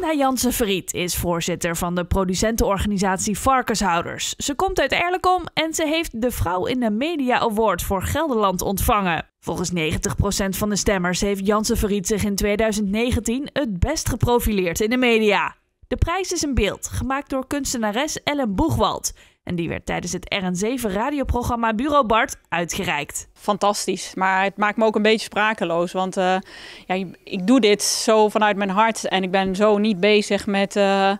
Linda Jansen-Verriet is voorzitter van de producentenorganisatie Varkenshouders. Ze komt uit Erlekom en ze heeft de Vrouw in de Media Award voor Gelderland ontvangen. Volgens 90% van de stemmers heeft janssen verriet zich in 2019 het best geprofileerd in de media. De prijs is een beeld, gemaakt door kunstenares Ellen Boegwald. En die werd tijdens het RN7-radioprogramma Bureau Bart uitgereikt. Fantastisch, maar het maakt me ook een beetje sprakeloos. Want eh, ja, ik doe dit zo vanuit mijn hart en ik ben zo niet bezig met eh,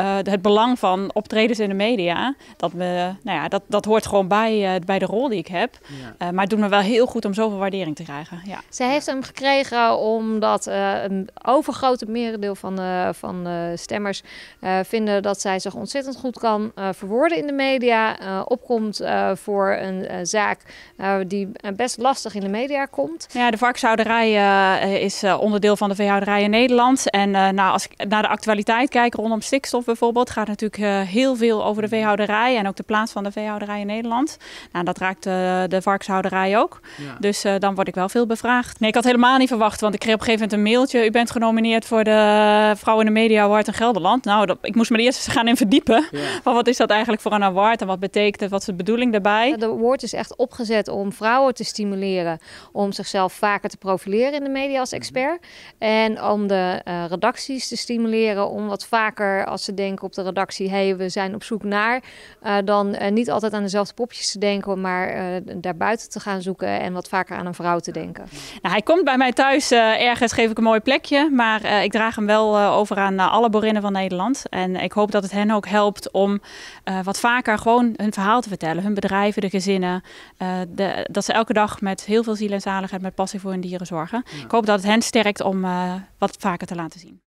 eh, het belang van optredens in de media. Dat, we, nou ja, dat, dat hoort gewoon bij, eh, bij de rol die ik heb. Eh, maar het doet me wel heel goed om zoveel waardering te krijgen. Ja. Ze heeft hem gekregen omdat een overgrote merendeel van de, van stemmers vinden dat zij zich ontzettend goed kan verwoorden in de media. opkomt voor een zaak die best lastig in de media komt. Ja, de varkenshouderij is onderdeel van de veehouderij in Nederland. En nou, als ik naar de actualiteit kijk rondom stikstof bijvoorbeeld gaat natuurlijk eh, heel veel over de mhm. veehouderij en ook de plaats van de veehouderij in Nederland. Nou, dat raakt eh, de varkenshouderij ook. Dus eh, dan word ik wel veel bevraagd. Nee, ik had helemaal niet verwacht, want ik kreeg op een gegeven moment een mailtje. U bent genomineerd voor de Vrouw in de Media Award in Gelderland. Nou, dat, ik moest me eerst eens gaan in verdiepen. Van wat is dat eigenlijk voor een award en wat betekent het? Wat is de bedoeling daarbij? De award is echt opgezet om vrouwen te stimuleren om zichzelf vaker te profileren in de media als mhm. expert. En om de redacties te stimuleren om wat vaker als ze denken op de redactie, hey, we zijn op zoek naar, eh, dan eh, niet altijd aan dezelfde popjes te denken, maar eh, daarbuiten te gaan zoeken en wat vaker aan een vrouw te denken. Nou, hij komt bij mij thuis, ergens geef ik een mooi plekje, maar ik draag hem wel over aan alle borinnen van Nederland. En ik hoop dat het hen ook helpt om wat vaker gewoon hun verhaal te vertellen, hun bedrijven, de gezinnen, de, dat ze elke dag met heel veel ziel en zaligheid, met passie voor hun dieren zorgen. Ik hoop dat het hen sterkt om wat vaker te laten zien.